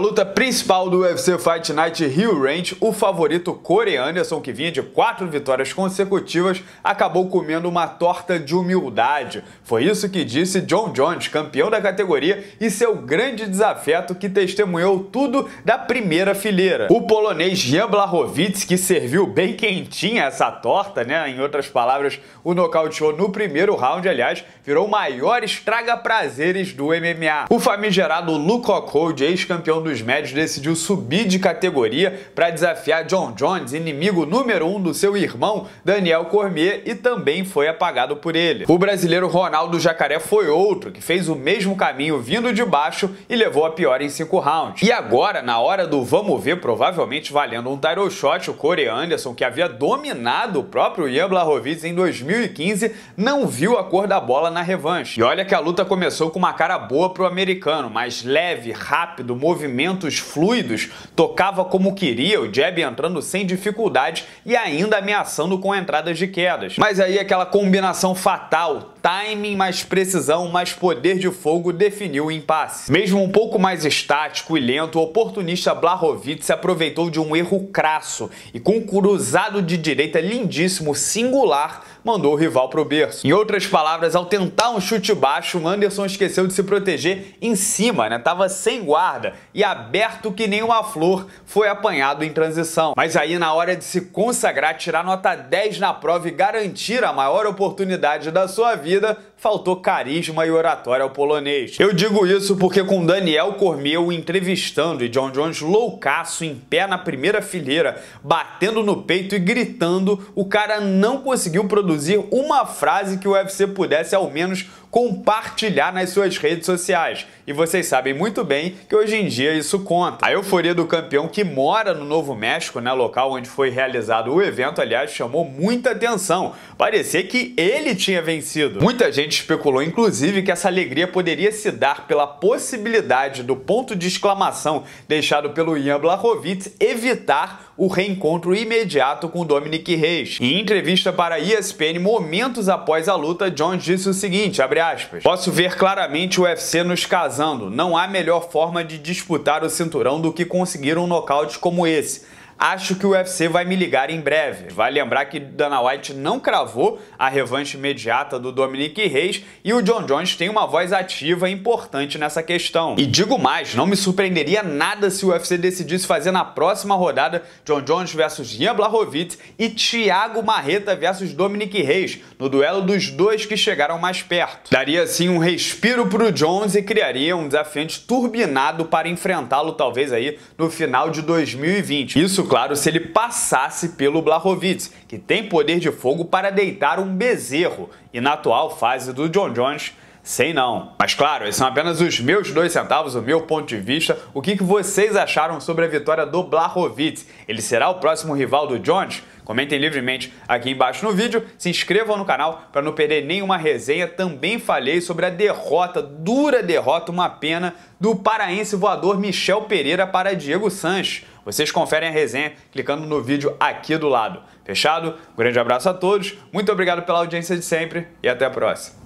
luta principal do UFC Fight Night Rio Range, o favorito coreano Anderson, que vinha de quatro vitórias consecutivas, acabou comendo uma torta de humildade. Foi isso que disse John Jones, campeão da categoria e seu grande desafeto que testemunhou tudo da primeira fileira. O polonês Jan Blachowicz, que serviu bem quentinha essa torta, né? Em outras palavras, o nocauteou no primeiro round, aliás, virou o maior estraga-prazeres do MMA. O famigerado Luke Rockhold, ex-campeão do dos médios decidiu subir de categoria para desafiar John Jones, inimigo número um do seu irmão Daniel Cormier, e também foi apagado por ele. O brasileiro Ronaldo Jacaré foi outro que fez o mesmo caminho vindo de baixo e levou a pior em cinco rounds. E agora, na hora do vamos ver, provavelmente valendo um title shot, o Corey Anderson, que havia dominado o próprio Ian Blahovic em 2015, não viu a cor da bola na revanche. E olha que a luta começou com uma cara boa pro americano, mas leve, rápido, movimento movimentos fluidos, tocava como queria, o jab entrando sem dificuldade e ainda ameaçando com entradas de quedas. Mas aí aquela combinação fatal, timing, mais precisão, mais poder de fogo definiu o impasse. Mesmo um pouco mais estático e lento, o oportunista Blahovic se aproveitou de um erro crasso e com um cruzado de direita lindíssimo, singular, mandou o rival pro berço. Em outras palavras, ao tentar um chute baixo, Anderson esqueceu de se proteger em cima, né? Tava sem guarda e aberto que nem uma flor, foi apanhado em transição. Mas aí na hora de se consagrar, tirar nota 10 na prova e garantir a maior oportunidade da sua vida, Jeder faltou carisma e oratória ao polonês. Eu digo isso porque com Daniel Cormier entrevistando e John Jones loucaço em pé na primeira fileira, batendo no peito e gritando, o cara não conseguiu produzir uma frase que o UFC pudesse ao menos compartilhar nas suas redes sociais. E vocês sabem muito bem que hoje em dia isso conta. A euforia do campeão que mora no Novo México, né, local onde foi realizado o evento, aliás, chamou muita atenção. Parecia que ele tinha vencido. Muita gente rede especulou inclusive que essa alegria poderia se dar pela possibilidade do ponto de exclamação deixado pelo Ian Blachowicz evitar o reencontro imediato com Dominic Reis. Em entrevista para a ESPN momentos após a luta, Jones disse o seguinte, aspas, Posso ver claramente o UFC nos casando. Não há melhor forma de disputar o cinturão do que conseguir um nocaute como esse. Acho que o UFC vai me ligar em breve. Vai lembrar que Dana White não cravou a revanche imediata do Dominic Reis e o John Jones tem uma voz ativa e importante nessa questão. E digo mais, não me surpreenderia nada se o UFC decidisse fazer na próxima rodada John Jones versus Ian Blachowicz e Thiago Marreta versus Dominic Reis, no duelo dos dois que chegaram mais perto. Daria assim um respiro para o Jones e criaria um desafiante turbinado para enfrentá-lo talvez aí no final de 2020. Isso claro se ele passasse pelo Blachowicz, que tem poder de fogo para deitar um bezerro, e na atual fase do John Jones, Sei não. Mas claro, esses são apenas os meus dois centavos, o meu ponto de vista. O que, que vocês acharam sobre a vitória do Blachowicz? Ele será o próximo rival do Jones? Comentem livremente aqui embaixo no vídeo, se inscrevam no canal para não perder nenhuma resenha. Também falei sobre a derrota, dura derrota, uma pena, do paraense voador Michel Pereira para Diego Sanches. Vocês conferem a resenha clicando no vídeo aqui do lado. Fechado? Um grande abraço a todos, muito obrigado pela audiência de sempre e até a próxima.